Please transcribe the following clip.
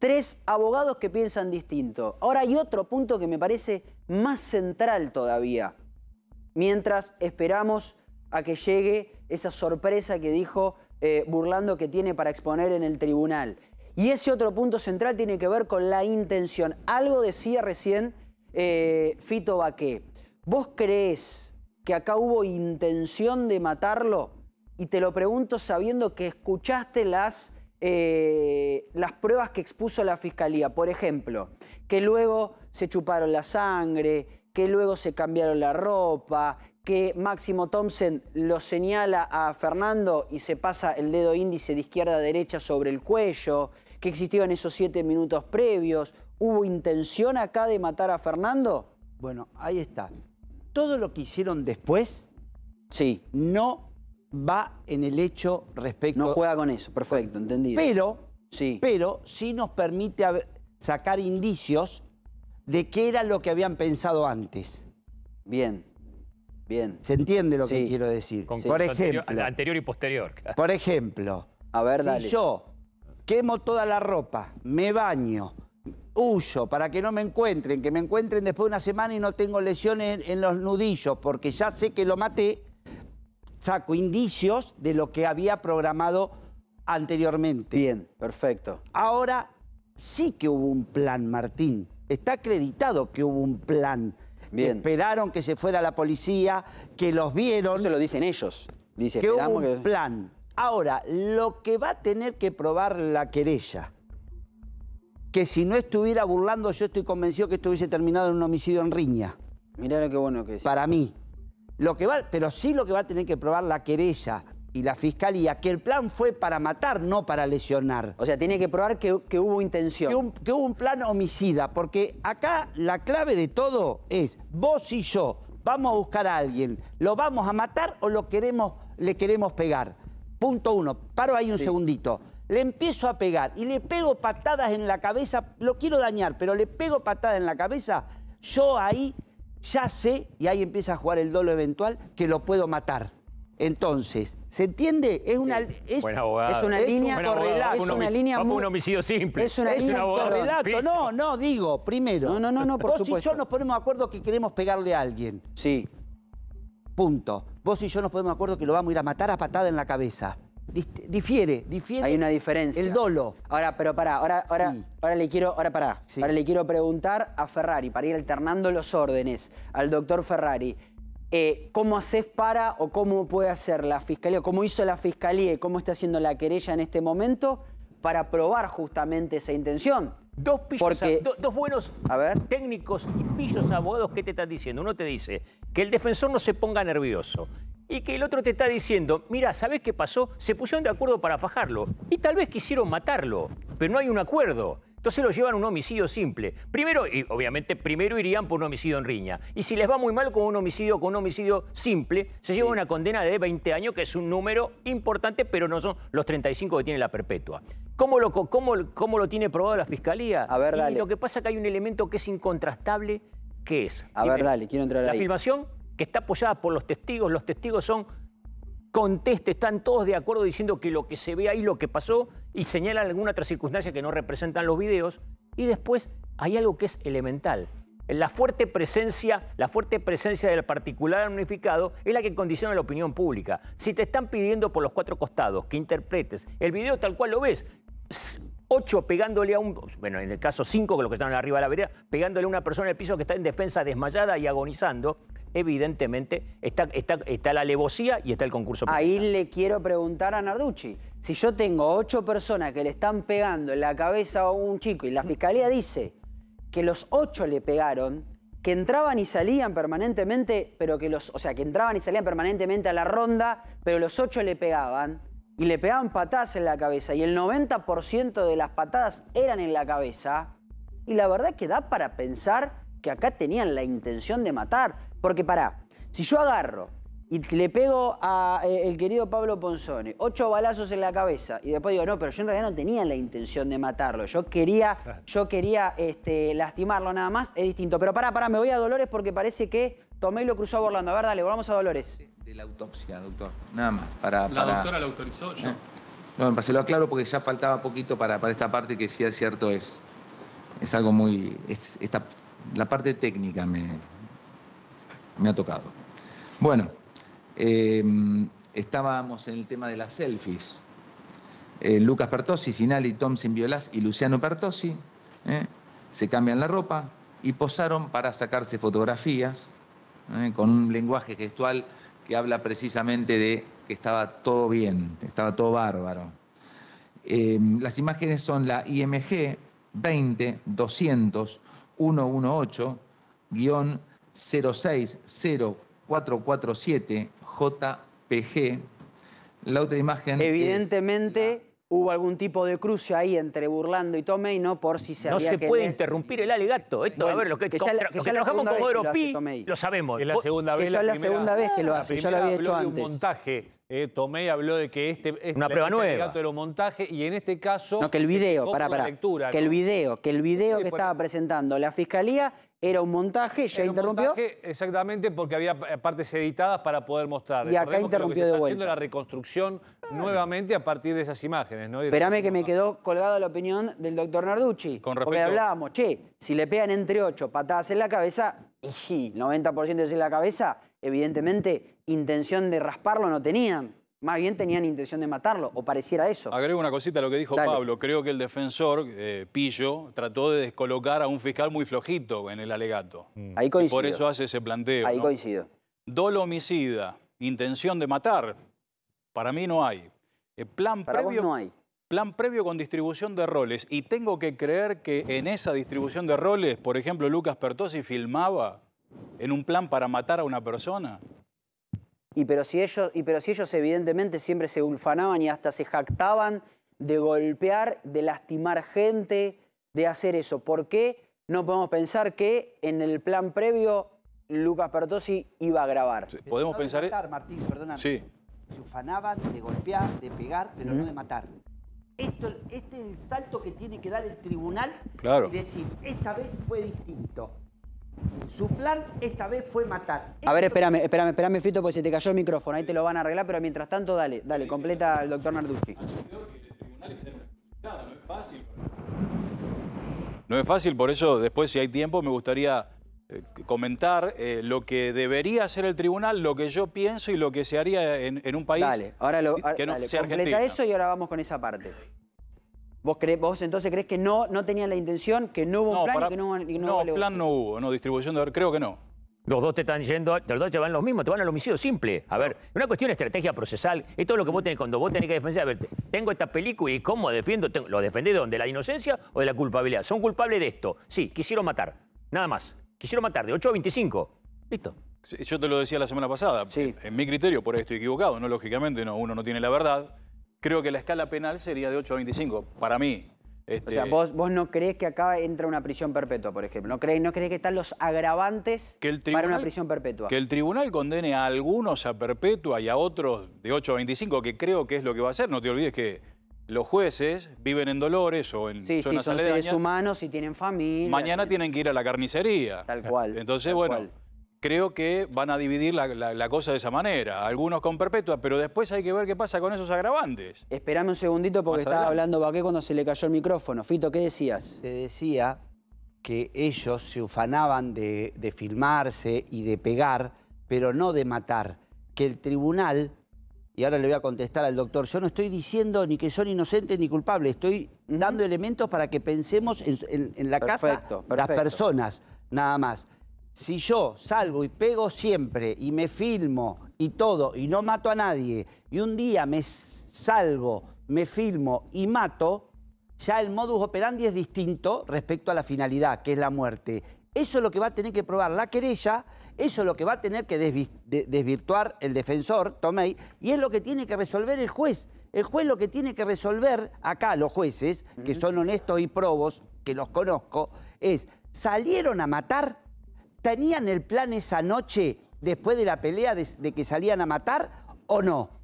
tres abogados que piensan distinto. Ahora hay otro punto que me parece más central todavía. Mientras esperamos a que llegue esa sorpresa que dijo eh, Burlando que tiene para exponer en el tribunal. Y ese otro punto central tiene que ver con la intención. Algo decía recién eh, Fito Baqué. ¿Vos crees que acá hubo intención de matarlo? Y te lo pregunto sabiendo que escuchaste las eh, las pruebas que expuso la fiscalía. Por ejemplo, que luego se chuparon la sangre, que luego se cambiaron la ropa, que Máximo Thompson lo señala a Fernando y se pasa el dedo índice de izquierda a derecha sobre el cuello, que existían esos siete minutos previos. ¿Hubo intención acá de matar a Fernando? Bueno, ahí está. Todo lo que hicieron después sí. no va en el hecho respecto... No juega con eso, perfecto, entendido. Pero, sí. pero sí nos permite sacar indicios de qué era lo que habían pensado antes. Bien, bien. ¿Se entiende lo que quiero decir? sí. Por ejemplo... Anterior, y posterior. Por ejemplo, si yo quemo toda la ropa, me baño, huyo para que no me encuentren, que me encuentren después de una semana y no tengo lesiones en los nudillos, porque ya sé que lo maté saco indicios de lo que había programado anteriormente. Bien, perfecto. Ahora sí que hubo un plan, Martín. Está acreditado que hubo un plan. Bien. esperaron que se fuera la policía, que los vieron. Eso se lo dicen ellos. Dice, que hubo un plan. Ahora, lo que va a tener que probar la querella, que si no estuviera burlando, yo estoy convencido que estuviese terminado en un homicidio en riña. Mirá lo que bueno que es. Para mí que va, pero sí lo que va a tener que probar la querella y la fiscalía, que el plan fue para matar, no para lesionar. O sea, tiene que probar que, hubo intención. Que, hubo un plan homicida, porque acá la clave de todo es vos y yo vamos a buscar a alguien, lo vamos a matar o lo queremos, le queremos pegar. Punto uno. Paro ahí un segundito. Le empiezo a pegar y le pego patadas en la cabeza, lo quiero dañar, pero le pego patadas en la cabeza, yo ahí ya sé, y ahí empieza a jugar el dolo eventual, que lo puedo matar. Entonces, ¿se entiende? Es una, es, una línea un Es una línea muy, un homicidio simple. Es una línea No, no, digo, primero. No, no, no, no por Vos y yo nos ponemos de acuerdo que queremos pegarle a alguien. Sí. Punto. Vos y yo nos ponemos de acuerdo que lo vamos a ir a matar a patada en la cabeza. Difiere, difiere. Hay una diferencia. El dolo. Ahora, pero pará, ahora, ahora, le quiero, ahora pará. Ahora le quiero preguntar a Ferrari, para ir alternando los órdenes, al doctor Ferrari. Eh, ¿Cómo haces para o cómo puede hacer la fiscalía, cómo hizo la fiscalía y cómo está haciendo la querella en este momento para probar justamente esa intención? Dos, pillos, dos buenos técnicos y pillos abogados, ¿qué te están diciendo? Uno te dice que el defensor no se ponga nervioso, y que el otro te está diciendo, mira, ¿sabés qué pasó? Se pusieron de acuerdo para fajarlo y tal vez quisieron matarlo, pero no hay un acuerdo. Entonces lo llevan a un homicidio simple. Primero, y obviamente, primero irían por un homicidio en riña. Y si les va muy mal con un homicidio, con un homicidio simple, se lleva una condena de 20 años, que es un número importante, pero no son los 35 que tiene la perpetua. ¿Cómo lo, cómo, cómo lo tiene probado la fiscalía? A ver, y lo que pasa es que hay un elemento que es incontrastable, que es. A ver, dale, quiero entrar ahí. La filmación que está apoyada por los testigos, los testigos son conteste, están todos de acuerdo diciendo que lo que se ve ahí, lo que pasó, y señalan alguna otra circunstancia que no representan los videos. Y después hay algo que es elemental. La fuerte presencia, la fuerte presencia del particular unificado es la que condiciona la opinión pública. Si te están pidiendo por los cuatro costados que interpretes el video tal cual lo ves, ocho pegándole a un, bueno, en el caso cinco, que lo que están arriba de la vereda, pegándole a una persona en el piso que está en defensa desmayada y agonizando, evidentemente, está, la alevosía y está el concurso. Ahí le quiero preguntar a Narducci. Si yo tengo ocho personas que le están pegando en la cabeza a un chico y la fiscalía dice que los ocho le pegaron, que entraban y salían permanentemente, pero que los, o sea, que entraban y salían permanentemente a la ronda, pero los ocho le pegaban y le pegaban patadas en la cabeza y el 90% de las patadas eran en la cabeza. Y la verdad que da para pensar que acá tenían la intención de matar. Porque pará, si yo agarro y le pego a eh, el querido Pablo Ponzone ocho balazos en la cabeza y después digo, no, pero yo en realidad no tenía la intención de matarlo, yo quería, yo quería este, lastimarlo nada más, es distinto. Pero pará, pará, me voy a Dolores porque parece que Tomé lo cruzó a Orlando. A ver, dale, volvamos a Dolores. De la autopsia, doctor, nada más. Para, La doctora la autorizó No, se lo aclaro porque ya faltaba poquito para, para esta parte que sí es cierto, es, es algo muy la parte técnica me, ha tocado. Bueno, em, estábamos en el tema de las selfies. Eh, Lucas Pertossi, Sinali, Thompson Violas y Luciano Pertossi eh, se cambian la ropa y posaron para sacarse fotografías eh, con un lenguaje gestual que habla precisamente de que estaba todo bien, estaba todo bárbaro. Em, las imágenes son la IMG 20 200 118-060447-JPG. La otra imagen. Evidentemente. Hubo algún tipo de cruce ahí entre Burlando y Tomei, ¿no? Por si se No se puede interrumpir el alegato. Esto, a ver, lo que, que, ya, lo que se trabajamos con Oropi lo, sabemos. Es la segunda vez. Que segunda vez que lo ah, hace, Yo lo había hecho antes. un montaje Tomé eh, Tomé habló de que este, es una prueba nueva. Gato era un montaje y en este caso... No, que el video, para, para, que el video, que el video que estaba presentando la fiscalía era un montaje, ya interrumpió. Un montaje, exactamente, porque había partes editadas para poder mostrar. Y acá interrumpió de vuelta. haciendo la reconstrucción nuevamente a partir de esas imágenes. ¿no? Espérame que me quedó colgada la opinión del doctor Narducci. Con respecto... Porque hablábamos, che, si le pegan entre ocho patadas en la cabeza, y 90% en la cabeza, evidentemente intención de rasparlo no tenían. Más bien tenían intención de matarlo, o pareciera eso. Agrego una cosita a lo que dijo Pablo. Creo que el defensor, eh, Pillo, trató de descolocar a un fiscal muy flojito en el alegato. Mm. Ahí coincido. por eso hace ese planteo. Ahí coincido. Dolo homicida, intención de matar, para mí no hay. Eh, plan previo, no hay. Plan previo con distribución de roles. Y tengo que creer que en esa distribución de roles, por ejemplo, Lucas Pertosi filmaba en un plan para matar a una persona. Y pero, si ellos, y pero si ellos evidentemente siempre se ufanaban y hasta se jactaban de golpear, de lastimar gente, de hacer eso. ¿Por qué no podemos pensar que en el plan previo Lucas Pertossi iba a grabar? podemos pensar... Martín, Sí. Se ufanaban de golpear, de pegar, pero no de matar. Esto, este es el salto que tiene que dar el tribunal claro. y decir, esta vez fue distinto. Su plan esta vez fue matar. A ver, espérame, espérame, espérame, Fito, porque se te cayó el micrófono. Ahí te lo van a arreglar, pero mientras tanto, dale, dale, completa el doctor Narducci. No es fácil. por eso después, si hay tiempo, me gustaría eh, comentar eh, lo que debería hacer el tribunal, lo que yo pienso y lo que se haría en, un país dale, ahora lo, completa eso y ahora vamos con esa parte. ¿Vos, crees, ¿Vos entonces crees que no, no tenían la intención, que no hubo un plan que no, no, plan no hubo, no, distribución de... Creo que no. Los dos te están yendo, los dos te van los mismos, te van al homicidio simple. A ver, una cuestión de estrategia procesal, es todo lo que vos tenés, cuando vos tenés que defender, a ver, tengo esta película y cómo defiendo, ¿lo defendés de dónde? ¿De la inocencia o de la culpabilidad? ¿Son culpables de esto? Sí, quisieron matar, nada más. Quisieron matar de 8 a 25, listo. Yo te lo decía la semana pasada, en mi criterio, por ahí estoy equivocado, no lógicamente, no, uno no tiene la verdad, creo que la escala penal sería de 8 a 25, para mí. O sea, este, ¿vos, vos no crees que acá entra una prisión perpetua, por ejemplo. No crees, no crees que están los agravantes para una prisión perpetua. Que el tribunal condene a algunos a perpetua y a otros de 8 a 25, que creo que es lo que va a hacer. No te olvides que los jueces viven en Dolores o en sí, sí, son seres humanos y tienen familia. Mañana tienen que ir a la carnicería. Tal cual. Entonces, bueno creo que van a dividir la, cosa de esa manera. Algunos con perpetua, pero después hay que ver qué pasa con esos agravantes. Esperame un segundito porque estaba hablando Baqué cuando se le cayó el micrófono. Fito, ¿qué decías? Se decía que ellos se ufanaban de, filmarse y de pegar, pero no de matar. Que el tribunal y ahora le voy a contestar al doctor, yo no estoy diciendo ni que son inocentes ni culpables, estoy dando elementos para que pensemos en, la casa las personas, nada más si yo salgo y pego siempre y me filmo y todo y no mato a nadie y un día me salgo, me filmo y mato, ya el modus operandi es distinto respecto a la finalidad, que es la muerte. Eso es lo que va a tener que probar la querella, eso es lo que va a tener que desvirtuar el defensor, Tomei, y es lo que tiene que resolver el juez. El juez lo que tiene que resolver acá, los jueces, que son honestos y probos, que los conozco, es, ¿salieron a matar? ¿Tenían el plan esa noche después de la pelea de, que salían a matar o no?